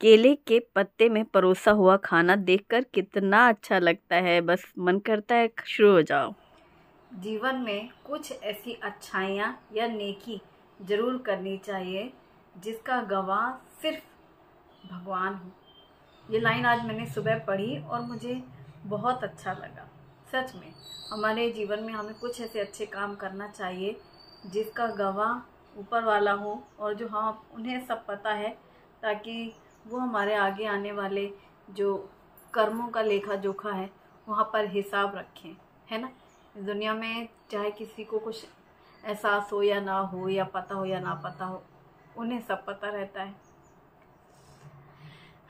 केले के पत्ते में परोसा हुआ खाना देखकर कितना अच्छा लगता है बस मन करता है शुरू हो जाओ जीवन में कुछ ऐसी अच्छाइयाँ या नेकी जरूर करनी चाहिए जिसका गवाह सिर्फ भगवान हो ये लाइन आज मैंने सुबह पढ़ी और मुझे बहुत अच्छा लगा सच में हमारे जीवन में हमें कुछ ऐसे अच्छे काम करना चाहिए जिसका गवाह ऊपर वाला हो और जो हम हाँ उन्हें सब पता है ताकि वो हमारे आगे आने वाले जो कर्मों का लेखा जोखा है वहाँ पर हिसाब रखें है ना इस दुनिया में चाहे किसी को कुछ एहसास हो या ना हो या पता हो या ना पता हो उन्हें सब पता रहता है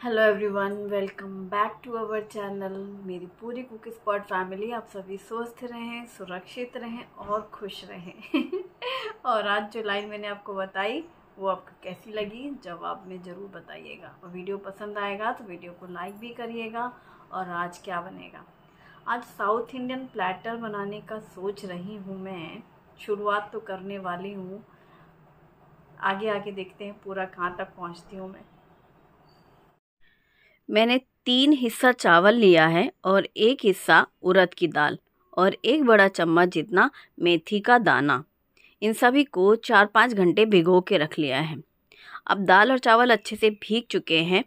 hello everyone welcome back to our channel मेरी पूरी कुक स्पॉट फैमिली आप सभी स्वस्थ रहें सुरक्षित रहें और खुश रहें और आज जो लाइन मैंने आपको बताई वो आपको कैसी लगी जवाब में ज़रूर बताइएगा और वीडियो पसंद आएगा तो वीडियो को लाइक भी करिएगा और आज क्या बनेगा आज साउथ इंडियन प्लेटर बनाने का सोच रही हूँ मैं शुरुआत तो करने वाली हूँ आगे आगे देखते हैं पूरा कहाँ तक पहुँचती हूँ मैं मैंने तीन हिस्सा चावल लिया है और एक हिस्सा उड़द की दाल और एक बड़ा चम्मच जितना मेथी का दाना इन सभी को चार पाँच घंटे भिगो के रख लिया है अब दाल और चावल अच्छे से भीग चुके हैं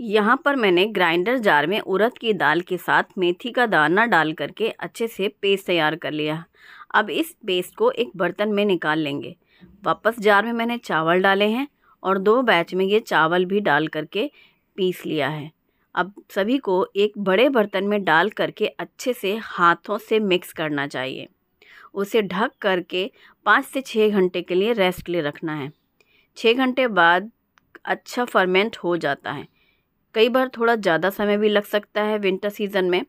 यहाँ पर मैंने ग्राइंडर जार में उड़द की दाल के साथ मेथी का दाना डाल करके अच्छे से पेस्ट तैयार कर लिया अब इस पेस्ट को एक बर्तन में निकाल लेंगे वापस जार में मैंने चावल डाले हैं और दो बैच में ये चावल भी डाल करके पीस लिया है अब सभी को एक बड़े बर्तन में डाल करके अच्छे से हाथों से मिक्स करना चाहिए उसे ढक करके पाँच से छः घंटे के लिए रेस्ट ले रखना है छः घंटे बाद अच्छा फर्मेंट हो जाता है कई बार थोड़ा ज़्यादा समय भी लग सकता है विंटर सीज़न में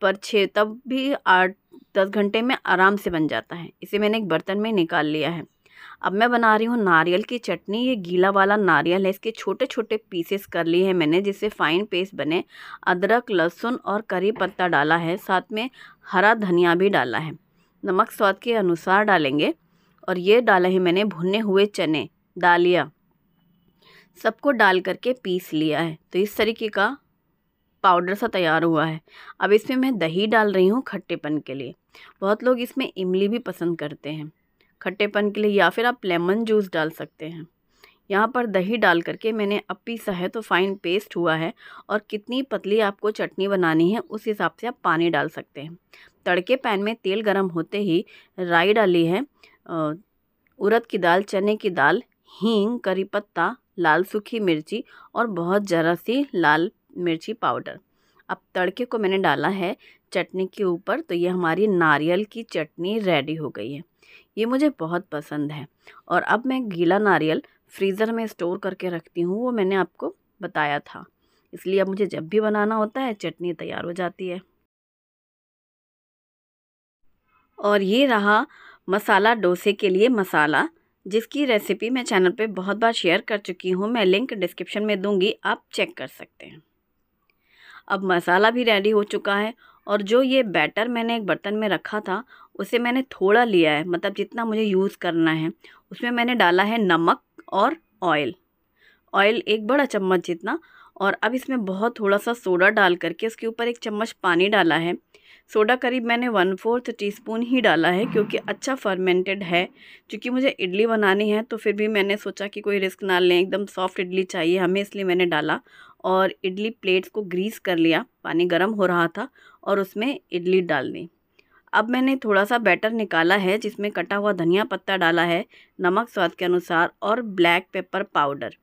पर छः तब भी आठ दस घंटे में आराम से बन जाता है इसे मैंने एक बर्तन में निकाल लिया है अब मैं बना रही हूँ नारियल की चटनी ये गीला वाला नारियल है इसके छोटे छोटे पीसेस कर लिए हैं मैंने जिससे फ़ाइन पेस्ट बने अदरक लहसुन और करी पत्ता डाला है साथ में हरा धनिया भी डाला है नमक स्वाद के अनुसार डालेंगे और ये डाले हैं मैंने भुने हुए चने डालिया सबको डाल करके पीस लिया है तो इस तरीके का पाउडर सा तैयार हुआ है अब इसमें मैं दही डाल रही हूँ खट्टेपन के लिए बहुत लोग इसमें इमली भी पसंद करते हैं खट्टेपन के लिए या फिर आप लेमन जूस डाल सकते हैं यहाँ पर दही डाल करके मैंने अब पीसा है तो फाइन पेस्ट हुआ है और कितनी पतली आपको चटनी बनानी है उस हिसाब से आप पानी डाल सकते हैं तड़के पैन में तेल गरम होते ही राई डाली है उड़द की दाल चने की दाल हींग करी पत्ता लाल सूखी मिर्ची और बहुत ज़रा सी लाल मिर्ची पाउडर अब तड़के को मैंने डाला है चटनी के ऊपर तो ये हमारी नारियल की चटनी रेडी हो गई है ये मुझे बहुत पसंद है और अब मैं गीला नारियल फ्रीज़र में स्टोर करके रखती हूँ वो मैंने आपको बताया था इसलिए अब मुझे जब भी बनाना होता है चटनी तैयार हो जाती है और ये रहा मसाला डोसे के लिए मसाला जिसकी रेसिपी मैं चैनल पे बहुत बार शेयर कर चुकी हूँ मैं लिंक डिस्क्रिप्शन में दूंगी आप चेक कर सकते हैं अब मसाला भी रेडी हो चुका है और जो ये बैटर मैंने एक बर्तन में रखा था उसे मैंने थोड़ा लिया है मतलब जितना मुझे यूज़ करना है उसमें मैंने डाला है नमक और ऑयल ऑयल एक बड़ा चम्मच जितना और अब इसमें बहुत थोड़ा सा सोडा डाल करके इसके ऊपर एक चम्मच पानी डाला है सोडा करीब मैंने वन फोर्थ टीस्पून ही डाला है क्योंकि अच्छा फर्मेंटेड है क्योंकि मुझे इडली बनानी है तो फिर भी मैंने सोचा कि कोई रिस्क ना लें एकदम सॉफ्ट इडली चाहिए हमें इसलिए मैंने डाला और इडली प्लेट्स को ग्रीस कर लिया पानी गर्म हो रहा था और उसमें इडली डाल दी अब मैंने थोड़ा सा बैटर निकाला है जिसमें कटा हुआ धनिया पत्ता डाला है नमक स्वाद के अनुसार और ब्लैक पेपर पाउडर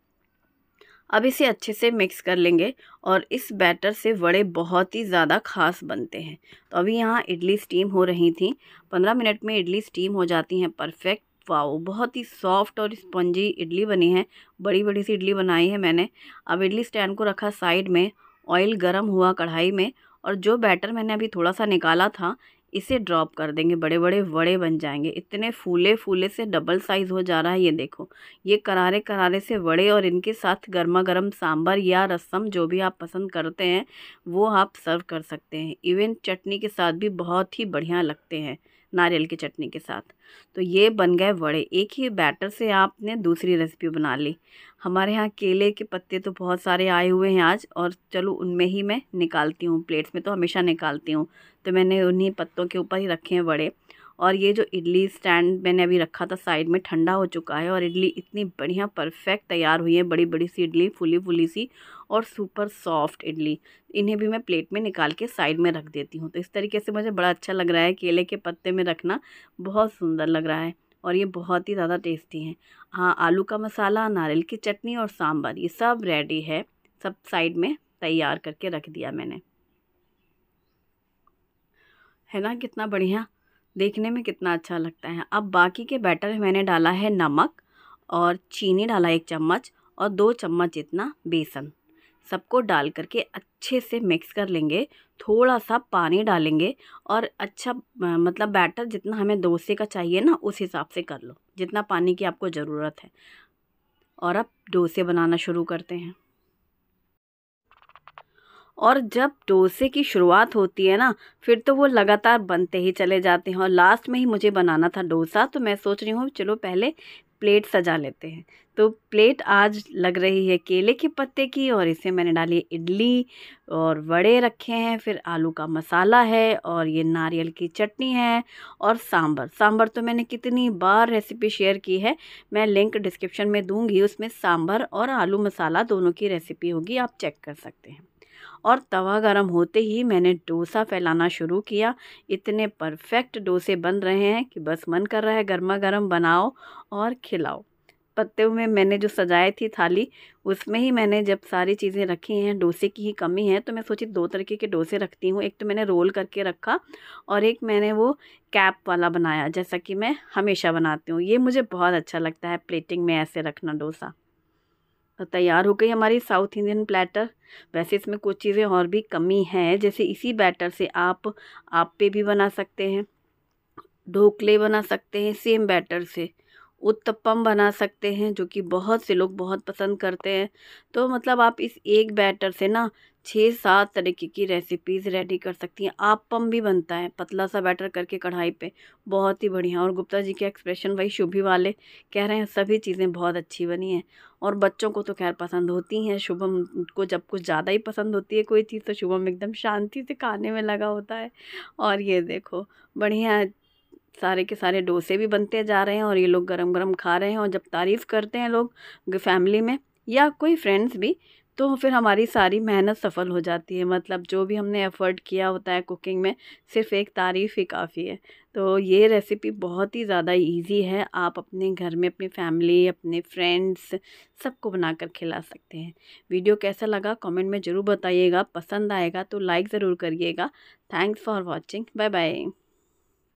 अब इसे अच्छे से मिक्स कर लेंगे और इस बैटर से वड़े बहुत ही ज़्यादा खास बनते हैं तो अभी यहाँ इडली स्टीम हो रही थी पंद्रह मिनट में इडली स्टीम हो जाती हैं परफेक्ट वाओ बहुत ही सॉफ्ट और स्पंजी इडली बनी है बड़ी बड़ी सी इडली बनाई है मैंने अब इडली स्टैंड को रखा साइड में ऑयल गर्म हुआ कढ़ाई में और जो बैटर मैंने अभी थोड़ा सा निकाला था इसे ड्रॉप कर देंगे बड़े बड़े वड़े बन जाएंगे इतने फूले फूले से डबल साइज़ हो जा रहा है ये देखो ये करारे करारे से वड़े और इनके साथ गर्मा गर्म सांभर या रसम जो भी आप पसंद करते हैं वो आप सर्व कर सकते हैं इवन चटनी के साथ भी बहुत ही बढ़िया लगते हैं नारियल की चटनी के साथ तो ये बन गए वड़े एक ही बैटर से आपने दूसरी रेसिपी बना ली हमारे यहाँ केले के पत्ते तो बहुत सारे आए हुए हैं आज और चलो उनमें ही मैं निकालती हूँ प्लेट्स में तो हमेशा निकालती हूँ तो मैंने उन्हीं पत्तों के ऊपर ही रखे हैं वड़े और ये जो इडली स्टैंड मैंने अभी रखा था साइड में ठंडा हो चुका है और इडली इतनी बढ़िया परफेक्ट तैयार हुई है बड़ी बड़ी सी इडली फुली फुली सी और सुपर सॉफ्ट इडली इन्हें भी मैं प्लेट में निकाल के साइड में रख देती हूँ तो इस तरीके से मुझे बड़ा अच्छा लग रहा है केले के पत्ते में रखना बहुत सुंदर लग रहा है और ये बहुत ही ज़्यादा टेस्टी हैं हाँ आलू का मसाला नारियल की चटनी और सांभर ये सब रेडी है सब साइड में तैयार करके रख दिया मैंने है ना कितना बढ़िया देखने में कितना अच्छा लगता है अब बाकी के बैटर में मैंने डाला है नमक और चीनी डाला एक चम्मच और दो चम्मच जितना बेसन सबको डाल करके अच्छे से मिक्स कर लेंगे थोड़ा सा पानी डालेंगे और अच्छा मतलब बैटर जितना हमें डोसे का चाहिए ना उस हिसाब से कर लो जितना पानी की आपको ज़रूरत है और अब डोसे बनाना शुरू करते हैं और जब डोसे की शुरुआत होती है ना फिर तो वो लगातार बनते ही चले जाते हैं और लास्ट में ही मुझे बनाना था डोसा तो मैं सोच रही हूँ चलो पहले प्लेट सजा लेते हैं तो प्लेट आज लग रही है केले के पत्ते की और इसे मैंने डाली इडली और वड़े रखे हैं फिर आलू का मसाला है और ये नारियल की चटनी है और सांभर सांभर तो मैंने कितनी बार रेसिपी शेयर की है मैं लिंक डिस्क्रिप्शन में दूंगी उसमें सांभर और आलू मसाला दोनों की रेसिपी होगी आप चेक कर सकते हैं और तवा गर्म होते ही मैंने डोसा फैलाना शुरू किया इतने परफेक्ट डोसे बन रहे हैं कि बस मन कर रहा है गर्मा गर्म बनाओ और खिलाओ पत्ते में मैंने जो सजाई थी थाली उसमें ही मैंने जब सारी चीज़ें रखी हैं डोसे की ही कमी है तो मैं सोची दो तरीके के डोसे रखती हूँ एक तो मैंने रोल करके रखा और एक मैंने वो कैप वाला बनाया जैसा कि मैं हमेशा बनाती हूँ ये मुझे बहुत अच्छा लगता है प्लेटिंग में ऐसे रखना डोसा तैयार हो गई हमारी साउथ इंडियन प्लेटर वैसे इसमें कुछ चीज़ें और भी कमी हैं जैसे इसी बैटर से आप आप पे भी बना सकते हैं ढोकले बना सकते हैं सेम बैटर से उत्तपम बना सकते हैं जो कि बहुत से लोग बहुत पसंद करते हैं तो मतलब आप इस एक बैटर से ना छः सात तरीके की रेसिपीज़ रेडी कर सकती हैं आपम भी बनता है पतला सा बैटर करके कढ़ाई पे बहुत ही बढ़िया और गुप्ता जी के एक्सप्रेशन वही शुभी वाले कह रहे हैं सभी चीज़ें बहुत अच्छी बनी हैं और बच्चों को तो खैर पसंद होती हैं शुभम को जब कुछ ज़्यादा ही पसंद होती है कोई चीज़ तो शुभम एकदम शांति से खाने में लगा होता है और ये देखो बढ़िया सारे के सारे डोसे भी बनते जा रहे हैं और ये लोग गरम गरम खा रहे हैं और जब तारीफ़ करते हैं लोग फैमिली में या कोई फ्रेंड्स भी तो फिर हमारी सारी मेहनत सफल हो जाती है मतलब जो भी हमने एफ़र्ट किया होता है कुकिंग में सिर्फ़ एक तारीफ़ ही काफ़ी है तो ये रेसिपी बहुत ही ज़्यादा इजी है आप अपने घर में अपनी फैमिली अपने फ्रेंड्स सबको बनाकर खिला सकते हैं वीडियो कैसा लगा कमेंट में ज़रूर बताइएगा पसंद आएगा तो लाइक ज़रूर करिएगा thanks for watching bye bye